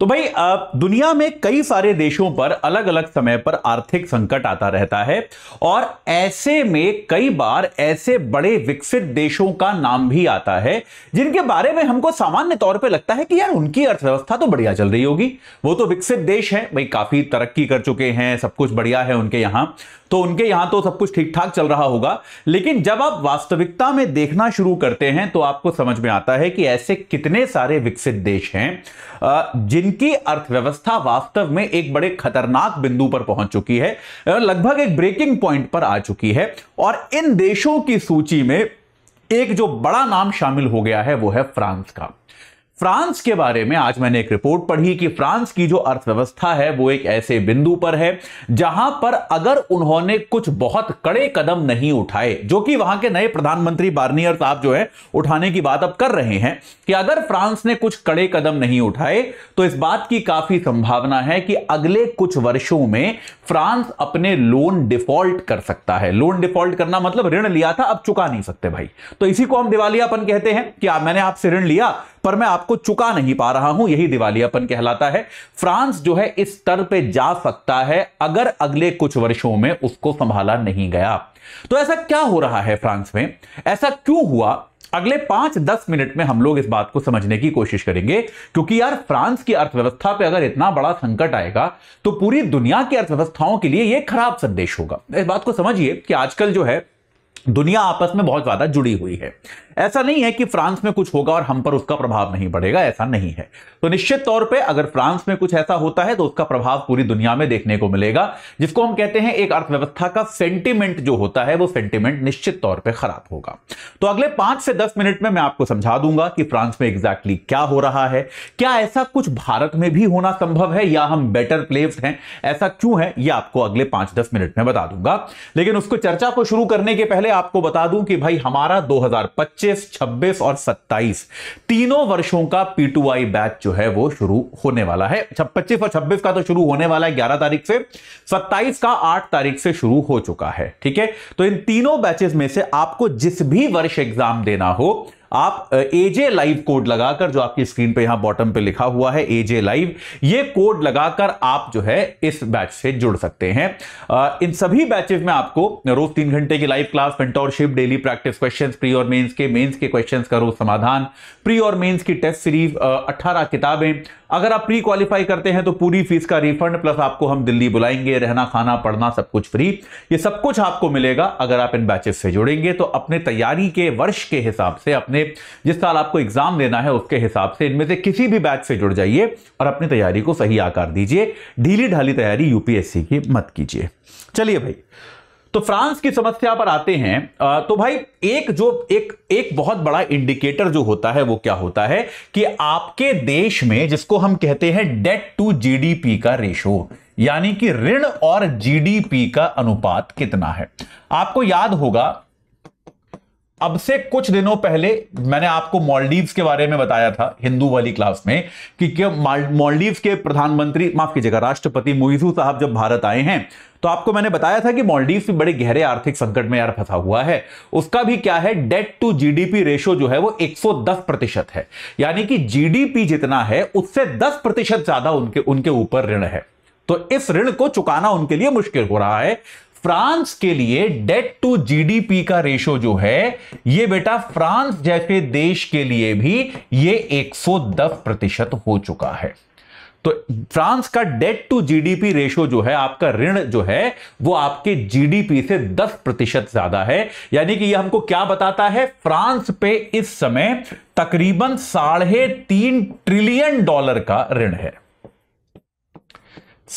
तो भाई दुनिया में कई सारे देशों पर अलग अलग समय पर आर्थिक संकट आता रहता है और ऐसे में कई बार ऐसे बड़े विकसित देशों का नाम भी आता है जिनके बारे में हमको सामान्य तौर पे लगता है कि यार उनकी अर्थव्यवस्था तो बढ़िया चल रही होगी वो तो विकसित देश है भाई काफी तरक्की कर चुके हैं सब कुछ बढ़िया है उनके यहां तो उनके यहां तो सब कुछ ठीक ठाक चल रहा होगा लेकिन जब आप वास्तविकता में देखना शुरू करते हैं तो आपको समझ में आता है कि ऐसे कितने सारे विकसित देश हैं जिन जिनकी अर्थव्यवस्था वास्तव में एक बड़े खतरनाक बिंदु पर पहुंच चुकी है लगभग एक ब्रेकिंग पॉइंट पर आ चुकी है और इन देशों की सूची में एक जो बड़ा नाम शामिल हो गया है वो है फ्रांस का फ्रांस के बारे में आज मैंने एक रिपोर्ट पढ़ी कि फ्रांस की जो अर्थव्यवस्था है वो एक ऐसे बिंदु पर है जहां पर अगर उन्होंने कुछ बहुत कड़े कदम नहीं उठाए जो कि वहां के नए प्रधानमंत्री बार्नियर साहब जो है उठाने की बात अब कर रहे हैं कि अगर फ्रांस ने कुछ कड़े कदम नहीं उठाए तो इस बात की काफी संभावना है कि अगले कुछ वर्षों में फ्रांस अपने लोन डिफॉल्ट कर सकता है लोन डिफॉल्ट करना मतलब ऋण लिया था अब चुका नहीं सकते भाई तो इसी को हम दिवालियापन कहते हैं कि मैंने आपसे ऋण लिया पर मैं आपको चुका नहीं पा रहा हूं यही दिवालियापन कहलाता है फ्रांस जो है इस स्तर पे जा सकता है अगर अगले कुछ वर्षों में उसको संभाला नहीं गया तो ऐसा क्या हो रहा है फ्रांस में ऐसा क्यों हुआ अगले पांच दस मिनट में हम लोग इस बात को समझने की कोशिश करेंगे क्योंकि यार फ्रांस की अर्थव्यवस्था पे अगर इतना बड़ा संकट आएगा तो पूरी दुनिया की अर्थव्यवस्थाओं के लिए यह खराब संदेश होगा इस बात को समझिए कि आजकल जो है दुनिया आपस में बहुत ज्यादा जुड़ी हुई है ऐसा नहीं है कि फ्रांस में कुछ होगा और हम पर उसका प्रभाव नहीं पड़ेगा ऐसा नहीं है तो निश्चित तौर पे अगर फ्रांस में कुछ ऐसा होता है तो उसका प्रभाव पूरी दुनिया में देखने को मिलेगा जिसको हम कहते हैं एक अर्थव्यवस्था का सेंटिमेंट जो होता है वो सेंटिमेंट निश्चित तौर पर खराब होगा तो अगले पांच से दस मिनट में मैं आपको समझा दूंगा कि फ्रांस में एग्जैक्टली क्या हो रहा है क्या ऐसा कुछ भारत में भी होना संभव है या हम बेटर प्लेस्ड हैं ऐसा क्यों है यह आपको अगले पांच दस मिनट में बता दूंगा लेकिन उसको चर्चा को शुरू करने के पहले पहले आपको बता दूं कि भाई हमारा 2025, 26 और 27 तीनों वर्षों का पीटूआई बैच जो है वो शुरू होने वाला है पच्चीस और 26 का तो शुरू होने वाला है 11 तारीख से 27 का 8 तारीख से शुरू हो चुका है ठीक है तो इन तीनों बैचेस में से आपको जिस भी वर्ष एग्जाम देना हो आप एजे लाइव कोड लगाकर जो आपकी स्क्रीन पे यहां बॉटम पे लिखा हुआ है एजे लाइव ये कोड लगाकर आप जो है इस बैच से जुड़ सकते हैं इन सभी बैचेस में आपको रोज तीन घंटे की live class mentorship daily practice questions pre और मेंस के मेंस के क्वेश्चंस का रोज समाधान प्री और मेंस की टेस्ट सीरीज अट्ठारह किताबें अगर आप प्री क्वालिफाई करते हैं तो पूरी फीस का रिफंड प्लस आपको हम दिल्ली बुलाएंगे रहना खाना पढ़ना सब कुछ फ्री ये सब कुछ आपको मिलेगा अगर आप इन बैचेस से जुड़ेंगे तो अपने तैयारी के वर्ष के हिसाब से अपने अपने जिस साल आपको एग्जाम देना है उसके हिसाब से इनमें से किसी भी बैच से जुड़ जाइए और अपनी तैयारी को सही आकार दीजिए ढीली ढाली तैयारी यूपीएससी की मत कीजिए चलिए भाई तो फ्रांस की समस्या पर आते हैं तो भाई एक जो एक एक बहुत बड़ा इंडिकेटर जो होता है वो क्या होता है कि आपके देश में जिसको हम कहते हैं डेट टू जीडीपी का रेशो यानी कि ऋण और जीडीपी का अनुपात कितना है आपको याद होगा अब से कुछ दिनों पहले मैंने आपको मॉलडीव्स के बारे में बताया था हिंदू वाली क्लास में कि मॉलडीव्स के प्रधानमंत्री माफ कीजिएगा राष्ट्रपति मुइजू साहब जब भारत आए हैं तो आपको मैंने बताया था कि मॉलडीव्स भी बड़े गहरे आर्थिक संकट में यार फंसा हुआ है उसका भी क्या है डेट टू जीडीपी रेशो जो है वो 110 प्रतिशत है यानी कि जीडीपी जितना है उससे 10 प्रतिशत ज्यादा उनके उनके ऊपर ऋण है तो इस ऋण को चुकाना उनके लिए मुश्किल हो रहा है फ्रांस के लिए डेट टू जीडीपी का रेशो जो है ये बेटा फ्रांस जैसे देश के लिए भी ये 110 प्रतिशत हो चुका है तो फ्रांस का डेट टू जीडीपी रेशो जो है आपका ऋण जो है वो आपके जीडीपी से 10 प्रतिशत ज्यादा है यानी कि यह हमको क्या बताता है फ्रांस पे इस समय तकरीबन साढ़े तीन ट्रिलियन डॉलर का ऋण है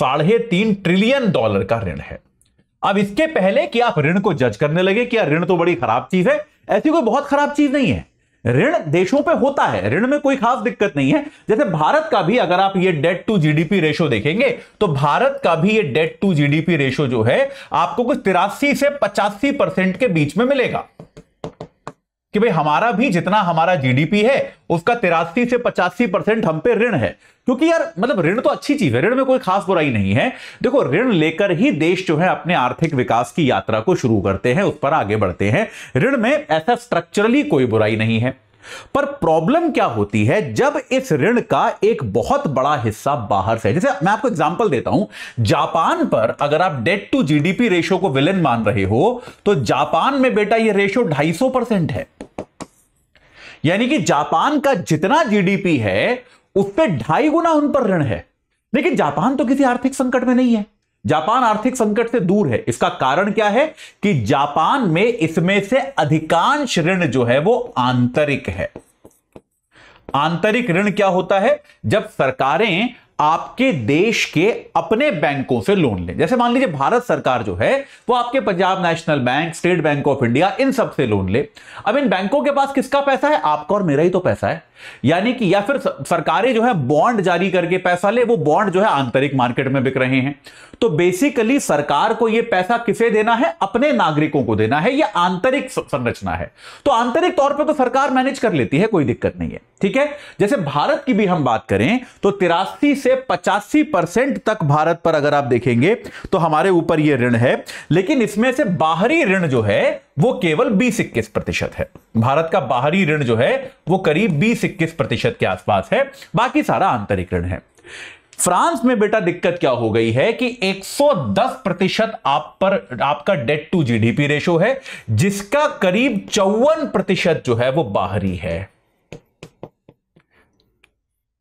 साढ़े तीन ट्रिलियन डॉलर का ऋण है अब इसके पहले कि आप ऋण को जज करने लगे कि ऋण तो बड़ी खराब चीज है ऐसी कोई बहुत खराब चीज नहीं है ऋण देशों पे होता है ऋण में कोई खास दिक्कत नहीं है जैसे भारत का भी अगर आप ये डेट टू जीडीपी रेशो देखेंगे तो भारत का भी ये डेट टू जीडीपी रेशो जो है आपको कुछ तिरासी से पचासी परसेंट के बीच में मिलेगा कि भाई हमारा भी जितना हमारा जीडीपी है उसका तिरासी से पचासी परसेंट हम पे ऋण है क्योंकि यार मतलब ऋण तो अच्छी चीज है ऋण में कोई खास बुराई नहीं है देखो ऋण लेकर ही देश जो है अपने आर्थिक विकास की यात्रा को शुरू करते हैं उस पर आगे बढ़ते हैं ऋण में ऐसा स्ट्रक्चरली कोई बुराई नहीं है पर प्रॉब्लम क्या होती है जब इस ऋण का एक बहुत बड़ा हिस्सा बाहर से जैसे मैं आपको एग्जांपल देता हूं जापान पर अगर आप डेट टू जीडीपी रेशियो को विलेन मान रहे हो तो जापान में बेटा यह रेशियो 250 परसेंट है यानी कि जापान का जितना जीडीपी है उस पर ढाई गुना उन पर ऋण है लेकिन जापान तो किसी आर्थिक संकट में नहीं है जापान आर्थिक संकट से दूर है इसका कारण क्या है कि जापान में इसमें से अधिकांश ऋण जो है वो आंतरिक है आंतरिक ऋण क्या होता है जब सरकारें आपके देश के अपने बैंकों से लोन लें जैसे मान लीजिए भारत सरकार जो है वो आपके Punjab National Bank State Bank of India इन सब से लोन ले अब इन बैंकों के पास किसका पैसा है आपका और मेरा ही तो पैसा है यानी कि या फिर सरकारें जो है बॉन्ड जारी करके पैसा ले वो बॉन्ड जो है आंतरिक मार्केट में बिक रहे हैं तो बेसिकली सरकार को यह पैसा किसे देना है अपने नागरिकों को देना है यह आंतरिक संरचना है तो आंतरिक तौर पर तो सरकार मैनेज कर लेती है कोई दिक्कत नहीं है ठीक है जैसे भारत की भी हम बात करें तो तिरासी से पचासी परसेंट तक भारत पर अगर आप देखेंगे तो हमारे ऊपर यह ऋण है लेकिन इसमें से बाहरी ऋण जो है वो केवल बीस इक्कीस प्रतिशत है भारत का बाहरी ऋण जो है वो करीब बीस इक्कीस प्रतिशत के आसपास है बाकी सारा आंतरिक ऋण है फ्रांस में बेटा दिक्कत क्या हो गई है कि 110 प्रतिशत आप पर आपका डेट टू जीडीपी रेशो है जिसका करीब चौवन प्रतिशत जो है वो बाहरी है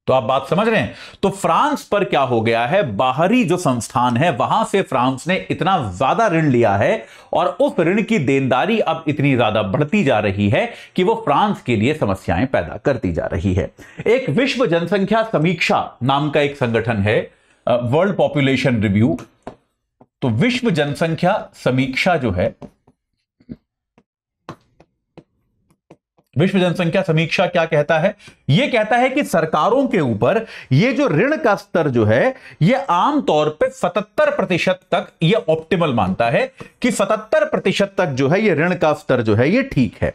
तो आप बात समझ रहे हैं तो फ्रांस पर क्या हो गया है बाहरी जो संस्थान है वहां से फ्रांस ने इतना ज्यादा ऋण लिया है और उस ऋण की देनदारी अब इतनी ज्यादा बढ़ती जा रही है कि वो फ्रांस के लिए समस्याएं पैदा करती जा रही है एक विश्व जनसंख्या समीक्षा नाम का एक संगठन है वर्ल्ड पॉपुलेशन रिव्यू तो विश्व जनसंख्या समीक्षा जो है विश्व जनसंख्या समीक्षा क्या कहता है यह कहता है कि सरकारों के ऊपर यह जो ऋण का स्तर जो है यह आमतौर पर सतहत्तर प्रतिशत तक यह ऑप्टिमल मानता है कि सतहत्तर प्रतिशत तक जो है यह ऋण का स्तर जो है यह ठीक है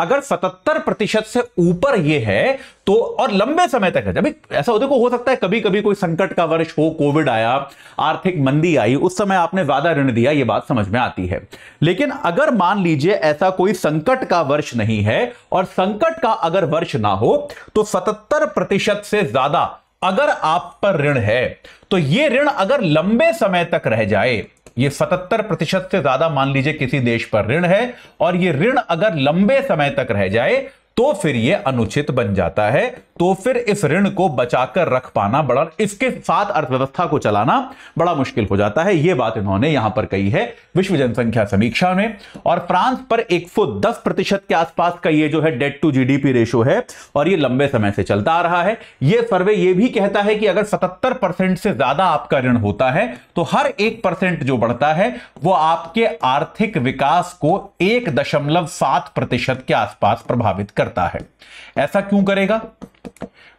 अगर 77 प्रतिशत से ऊपर ये है तो और लंबे समय तक है जब ऐसा होते को हो सकता है कभी कभी कोई संकट का वर्ष हो कोविड आया आर्थिक मंदी आई उस समय आपने वादा ऋण दिया ये बात समझ में आती है लेकिन अगर मान लीजिए ऐसा कोई संकट का वर्ष नहीं है और संकट का अगर वर्ष ना हो तो सतहत्तर प्रतिशत से ज्यादा अगर आप पर ऋण है तो यह ऋण अगर लंबे समय तक रह जाए ये 77 प्रतिशत से ज्यादा मान लीजिए किसी देश पर ऋण है और ये ऋण अगर लंबे समय तक रह जाए तो फिर यह अनुचित बन जाता है तो फिर इस ऋण को बचाकर रख पाना बड़ा इसके साथ अर्थव्यवस्था को चलाना बड़ा मुश्किल हो जाता है यह बात इन्होंने यहां पर कही है विश्व जनसंख्या समीक्षा में और फ्रांस पर एक दस प्रतिशत के आसपास का यह जो है डेट टू जीडीपी रेशो है और यह लंबे समय से चलता आ रहा है यह सर्वे यह भी कहता है कि अगर सतहत्तर परसेंट से ज्यादा आपका ऋण होता है तो हर एक परसेंट जो बढ़ता है वो आपके आर्थिक विकास को एक दशमलव सात प्रतिशत के आसपास प्रभावित कर करता है ऐसा क्यों करेगा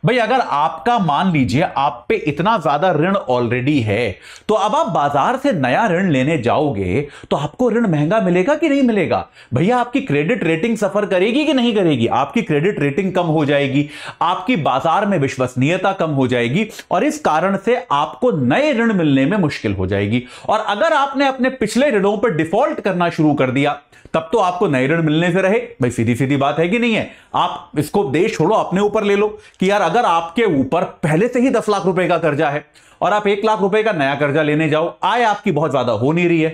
भाई अगर आपका मान लीजिए आप पे इतना ज्यादा ऋण ऑलरेडी है तो अब आप बाजार से नया ऋण लेने जाओगे तो आपको ऋण महंगा मिलेगा कि नहीं मिलेगा भैया आपकी क्रेडिट रेटिंग सफर करेगी कि नहीं करेगी आपकी क्रेडिट रेटिंग कम हो जाएगी आपकी बाजार में विश्वसनीयता कम हो जाएगी और इस कारण से आपको नए ऋण मिलने में मुश्किल हो जाएगी और अगर आपने अपने पिछले ऋणों पर डिफॉल्ट करना शुरू कर दिया तब तो आपको नए ऋण मिलने से रहे भाई सीधी सीधी बात है कि नहीं है आप इसको देश छोड़ो अपने ऊपर ले लो कि यार अगर आपके ऊपर पहले से ही दस लाख रुपए का कर्जा है और आप एक लाख रुपए का नया कर्जा लेने जाओ आय आपकी बहुत ज्यादा हो नहीं रही है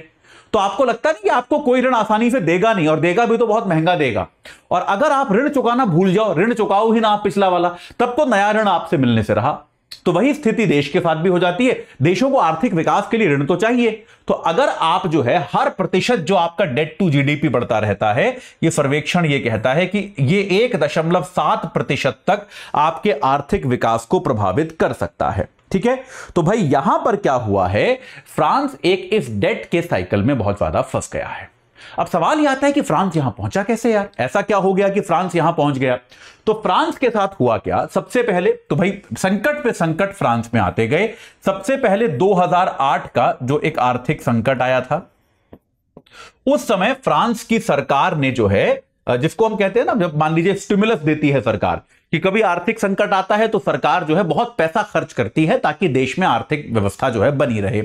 तो आपको लगता नहीं कि आपको कोई ऋण आसानी से देगा नहीं और देगा भी तो बहुत महंगा देगा और अगर आप ऋण चुकाना भूल जाओ ऋण चुकाओ ही ना आप पिछला वाला तब तो नया ऋण आपसे मिलने से रहा तो वही स्थिति देश के साथ भी हो जाती है देशों को आर्थिक विकास के लिए ऋण तो चाहिए तो अगर आप जो है हर प्रतिशत जो आपका डेट टू जीडीपी बढ़ता रहता है ये सर्वेक्षण ये कहता है कि ये एक दशमलव सात प्रतिशत तक आपके आर्थिक विकास को प्रभावित कर सकता है ठीक है तो भाई यहां पर क्या हुआ है फ्रांस एक इस डेट के साइकिल में बहुत ज्यादा फंस गया है अब सवाल यह आता है कि फ्रांस यहां पहुंचा कैसे यार ऐसा क्या हो गया कि फ्रांस यहां पहुंच गया तो फ्रांस के साथ हुआ क्या सबसे पहले तो भाई संकट पे संकट फ्रांस में आते गए सबसे पहले 2008 का जो एक आर्थिक संकट आया था उस समय फ्रांस की सरकार ने जो है जिसको हम कहते हैं ना जब मान लीजिए स्टिमुलस देती है सरकार कि कभी आर्थिक संकट आता है तो सरकार जो है बहुत पैसा खर्च करती है ताकि देश में आर्थिक व्यवस्था जो है बनी रहे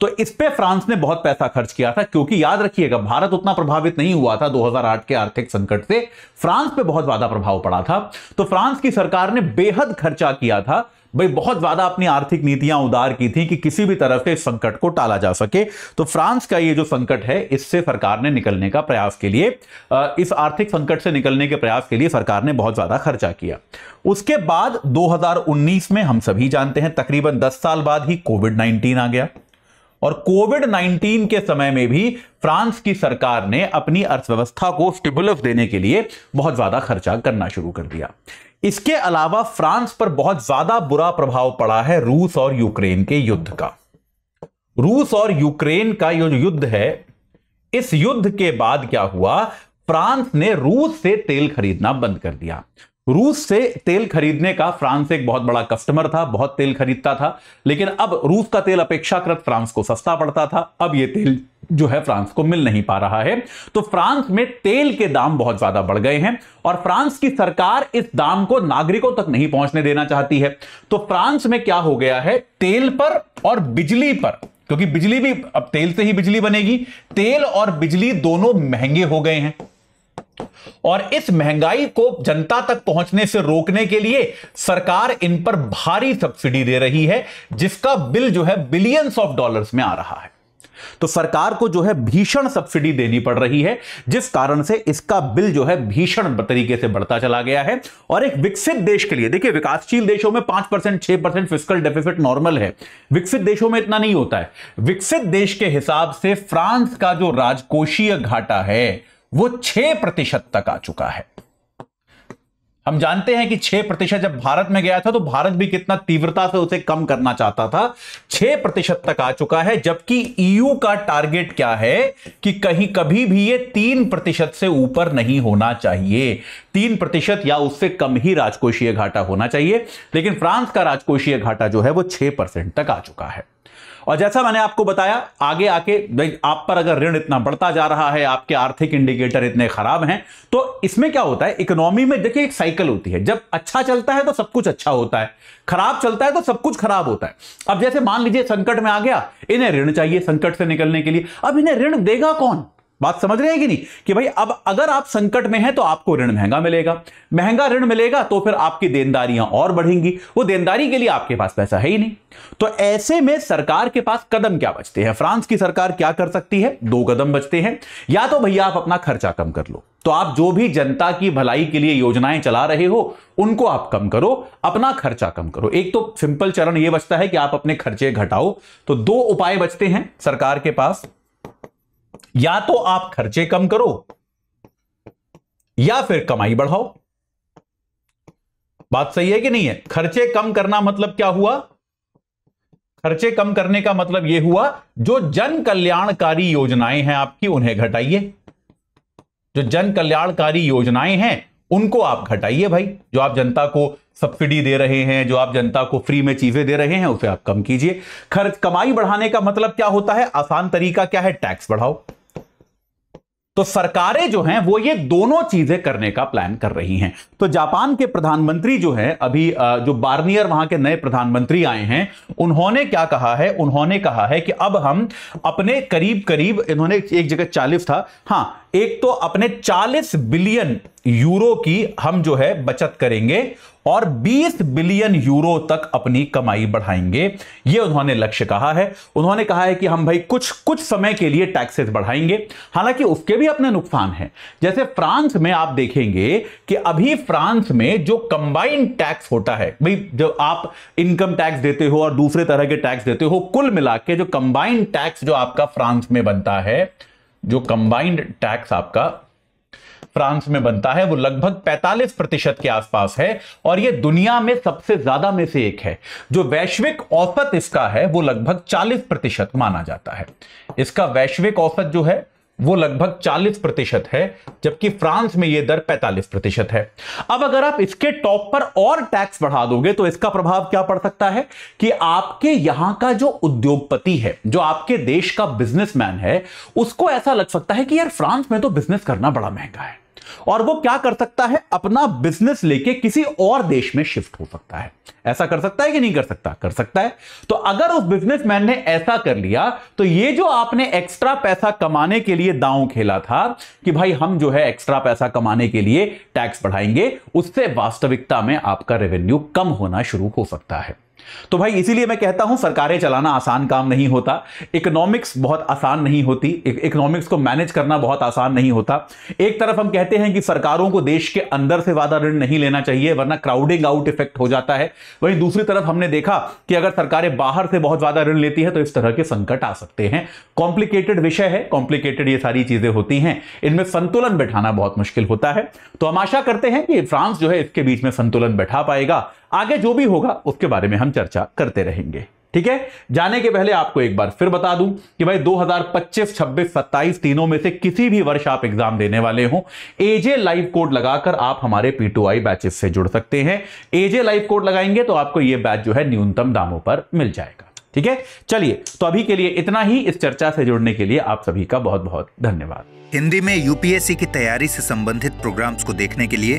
तो इस पे फ्रांस ने बहुत पैसा खर्च किया था क्योंकि याद रखिएगा भारत उतना प्रभावित नहीं हुआ था 2008 के आर्थिक संकट से फ्रांस पे बहुत ज्यादा प्रभाव पड़ा था तो फ्रांस की सरकार ने बेहद खर्चा किया था भाई बहुत ज्यादा अपनी आर्थिक नीतियां उदार की थी कि किसी भी तरह से इस संकट को टाला जा सके तो फ्रांस का ये जो संकट है इससे सरकार ने निकलने का प्रयास के लिए इस आर्थिक संकट से निकलने के प्रयास के लिए सरकार ने बहुत ज्यादा खर्चा किया उसके बाद 2019 में हम सभी जानते हैं तकरीबन 10 साल बाद ही कोविड 19 आ गया और कोविड 19 के समय में भी फ्रांस की सरकार ने अपनी अर्थव्यवस्था को स्टिबुलस देने के लिए बहुत ज्यादा खर्चा करना शुरू कर दिया इसके अलावा फ्रांस पर बहुत ज्यादा बुरा प्रभाव पड़ा है रूस और यूक्रेन के युद्ध का रूस और यूक्रेन का जो युद्ध है इस युद्ध के बाद क्या हुआ फ्रांस ने रूस से तेल खरीदना बंद कर दिया रूस से तेल खरीदने का फ्रांस एक बहुत बड़ा कस्टमर था बहुत तेल खरीदता था लेकिन अब रूस का तेल अपेक्षाकृत फ्रांस को सस्ता पड़ता था अब ये तेल जो है फ्रांस को मिल नहीं पा रहा है तो फ्रांस में तेल के दाम बहुत ज्यादा बढ़ गए हैं और फ्रांस की सरकार इस दाम को नागरिकों तक नहीं पहुंचने देना चाहती है तो फ्रांस में क्या हो गया है तेल पर और बिजली पर क्योंकि बिजली भी अब तेल से ही बिजली बनेगी तेल और बिजली दोनों महंगे हो गए हैं और इस महंगाई को जनता तक पहुंचने से रोकने के लिए सरकार इन पर भारी सब्सिडी दे रही है जिसका बिल जो है बिलियंस ऑफ डॉलर्स में आ रहा है तो सरकार को जो है भीषण सब्सिडी देनी पड़ रही है जिस कारण से इसका बिल जो है भीषण तरीके से बढ़ता चला गया है और एक विकसित देश के लिए देखिए विकासशील देशों में पांच परसेंट छह परसेंट फिजिकल डेफिसिट नॉर्मल है विकसित देशों में इतना नहीं होता है विकसित देश के हिसाब से फ्रांस का जो राजकोषीय घाटा है वो छह प्रतिशत तक आ चुका है हम जानते हैं कि छह प्रतिशत जब भारत में गया था तो भारत भी कितना तीव्रता से उसे कम करना चाहता था छह प्रतिशत तक आ चुका है जबकि ईयू e का टारगेट क्या है कि कहीं कभी भी ये तीन प्रतिशत से ऊपर नहीं होना चाहिए तीन प्रतिशत या उससे कम ही राजकोषीय घाटा होना चाहिए लेकिन फ्रांस का राजकोषीय घाटा जो है वह छह परसेंट तक आ चुका है और जैसा मैंने आपको बताया आगे आके भाई आप पर अगर ऋण इतना बढ़ता जा रहा है आपके आर्थिक इंडिकेटर इतने खराब हैं तो इसमें क्या होता है इकोनॉमी में देखिए एक साइकिल होती है जब अच्छा चलता है तो सब कुछ अच्छा होता है खराब चलता है तो सब कुछ खराब होता है अब जैसे मान लीजिए संकट में आ गया इन्हें ऋण चाहिए संकट से निकलने के लिए अब इन्हें ऋण देगा कौन बात समझ रहे हैं कि नहीं कि भाई अब अगर आप संकट में हैं तो आपको ऋण महंगा मिलेगा महंगा ऋण मिलेगा तो फिर आपकी देनदारियां और बढ़ेंगी वो देनदारी के लिए आपके पास पैसा है ही नहीं तो ऐसे में सरकार के पास कदम क्या बचते हैं फ्रांस की सरकार क्या कर सकती है दो कदम बचते हैं या तो भैया आप अपना खर्चा कम कर लो तो आप जो भी जनता की भलाई के लिए योजनाएं चला रहे हो उनको आप कम करो अपना खर्चा कम करो एक तो सिंपल चरण यह बचता है कि आप अपने खर्चे घटाओ तो दो उपाय बचते हैं सरकार के पास या तो आप खर्चे कम करो या फिर कमाई बढ़ाओ बात सही है कि नहीं है खर्चे कम करना मतलब क्या हुआ खर्चे कम करने का मतलब यह हुआ जो जन कल्याणकारी योजनाएं हैं आपकी उन्हें घटाइए जो जन कल्याणकारी योजनाएं हैं उनको आप घटाइए भाई जो आप जनता को सब्सिडी दे रहे हैं जो आप जनता को फ्री में चीजें दे रहे हैं उसे आप कम कीजिए खर्च कमाई बढ़ाने का मतलब क्या होता है आसान तरीका क्या है टैक्स बढ़ाओ तो सरकारें जो हैं वो ये दोनों चीजें करने का प्लान कर रही हैं तो जापान के प्रधानमंत्री जो है अभी जो बार्नियर वहां के नए प्रधानमंत्री आए हैं उन्होंने क्या कहा है उन्होंने कहा है कि अब हम अपने करीब करीब इन्होंने एक जगह चालीस था हाँ एक तो अपने 40 बिलियन यूरो की हम जो है बचत करेंगे और 20 बिलियन यूरो तक अपनी कमाई बढ़ाएंगे यह उन्होंने लक्ष्य कहा है उन्होंने कहा है कि हम भाई कुछ कुछ समय के लिए टैक्सेस बढ़ाएंगे हालांकि उसके भी अपने नुकसान हैं जैसे फ्रांस में आप देखेंगे कि अभी फ्रांस में जो कंबाइन टैक्स होता है भाई जब आप इनकम टैक्स देते हो और दूसरे तरह के टैक्स देते हो कुल मिला के जो कंबाइंड टैक्स जो आपका फ्रांस में बनता है जो कंबाइंड टैक्स आपका फ्रांस में बनता है वो लगभग 45 प्रतिशत के आसपास है और ये दुनिया में सबसे ज्यादा में से एक है जो वैश्विक औसत इसका है वो लगभग 40 प्रतिशत माना जाता है इसका वैश्विक औसत जो है वो लगभग 40 प्रतिशत है जबकि फ्रांस में यह दर 45 प्रतिशत है अब अगर आप इसके टॉप पर और टैक्स बढ़ा दोगे तो इसका प्रभाव क्या पड़ सकता है कि आपके यहां का जो उद्योगपति है जो आपके देश का बिजनेसमैन है उसको ऐसा लग सकता है कि यार फ्रांस में तो बिजनेस करना बड़ा महंगा है और वो क्या कर सकता है अपना बिजनेस लेके किसी और देश में शिफ्ट हो सकता है ऐसा कर सकता है कि नहीं कर सकता कर सकता है तो अगर उस बिजनेसमैन ने ऐसा कर लिया तो ये जो आपने एक्स्ट्रा पैसा कमाने के लिए दांव खेला था कि भाई हम जो है एक्स्ट्रा पैसा कमाने के लिए टैक्स बढ़ाएंगे उससे वास्तविकता में आपका रेवेन्यू कम होना शुरू हो सकता है तो भाई इसीलिए मैं कहता हूं सरकारें चलाना आसान काम नहीं होता इकोनॉमिक्स बहुत आसान नहीं होती इकोनॉमिक्स e-, को मैनेज करना बहुत आसान नहीं होता एक तरफ हम कहते हैं कि सरकारों को देश के अंदर से ज्यादा ऋण नहीं लेना चाहिए वरना क्राउडिंग आउट इफेक्ट हो जाता है वहीं दूसरी तरफ हमने देखा कि अगर सरकारें बाहर से बहुत ज्यादा ऋण लेती है तो इस तरह के संकट आ सकते हैं कॉम्प्लिकेटेड विषय है कॉम्प्लिकेटेड ये सारी चीजें होती हैं इनमें संतुलन बैठाना बहुत मुश्किल होता है तो हम आशा करते हैं कि फ्रांस जो है इसके बीच में संतुलन बैठा पाएगा आगे जो भी होगा उसके बारे में हम चर्चा करते रहेंगे ठीक है जाने के पहले आपको एक बार फिर बता दूं कि भाई 2025, 26, 27 तीनों में से किसी भी वर्ष आप एग्जाम देने वाले हो एजे लाइव कोड लगाकर आप हमारे पी बैचेस से जुड़ सकते हैं एजे लाइव कोड लगाएंगे तो आपको यह बैच जो है न्यूनतम दामों पर मिल जाएगा ठीक है चलिए तो अभी के लिए इतना ही इस चर्चा से जुड़ने के लिए आप सभी का बहुत बहुत धन्यवाद हिंदी में यूपीएससी की तैयारी से संबंधित प्रोग्राम्स को देखने के लिए